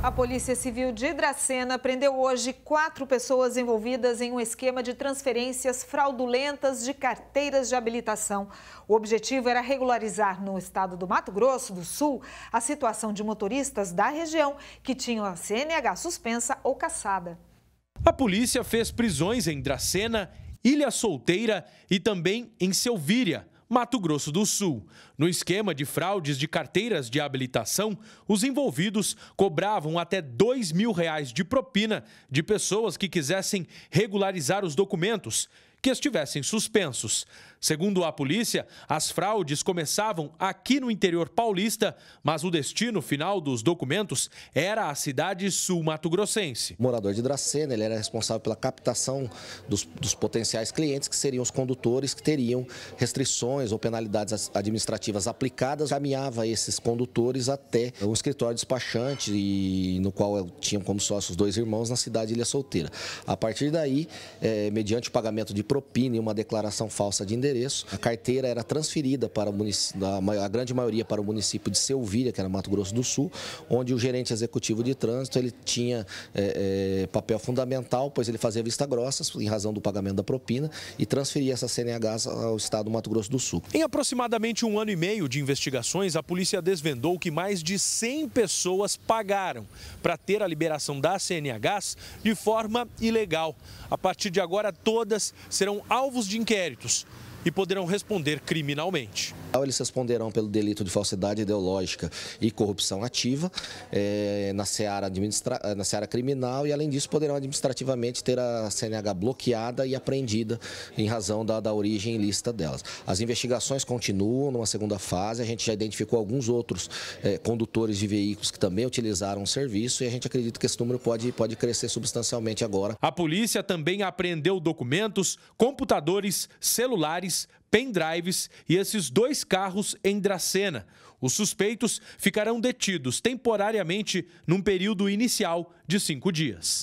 A Polícia Civil de Dracena prendeu hoje quatro pessoas envolvidas em um esquema de transferências fraudulentas de carteiras de habilitação. O objetivo era regularizar no estado do Mato Grosso do Sul a situação de motoristas da região que tinham a CNH suspensa ou caçada. A polícia fez prisões em Dracena, Ilha Solteira e também em Selvíria. Mato Grosso do Sul. No esquema de fraudes de carteiras de habilitação, os envolvidos cobravam até dois mil reais de propina de pessoas que quisessem regularizar os documentos que estivessem suspensos. Segundo a polícia, as fraudes começavam aqui no interior paulista, mas o destino final dos documentos era a cidade sul-mato-grossense. Morador de Dracena, ele era responsável pela captação dos, dos potenciais clientes, que seriam os condutores que teriam restrições ou penalidades administrativas aplicadas. Caminhava esses condutores até o escritório despachante, e, no qual tinham como sócios dois irmãos, na cidade de Ilha Solteira. A partir daí, é, mediante o pagamento de propina e uma declaração falsa de endereço. A carteira era transferida para a, a grande maioria para o município de Selvilha, que era Mato Grosso do Sul, onde o gerente executivo de trânsito ele tinha é, é, papel fundamental, pois ele fazia vista grossa em razão do pagamento da propina e transferia essa CNHs ao estado do Mato Grosso do Sul. Em aproximadamente um ano e meio de investigações, a polícia desvendou que mais de 100 pessoas pagaram para ter a liberação da CNHs de forma ilegal. A partir de agora, todas serão alvos de inquéritos e poderão responder criminalmente. Eles responderão pelo delito de falsidade ideológica e corrupção ativa é, na, seara administra... na seara criminal e, além disso, poderão administrativamente ter a CNH bloqueada e apreendida em razão da, da origem ilícita delas. As investigações continuam numa segunda fase, a gente já identificou alguns outros é, condutores de veículos que também utilizaram o serviço e a gente acredita que esse número pode, pode crescer substancialmente agora. A polícia também apreendeu documentos, computadores, celulares, pendrives e esses dois carros em Dracena. Os suspeitos ficarão detidos temporariamente num período inicial de cinco dias.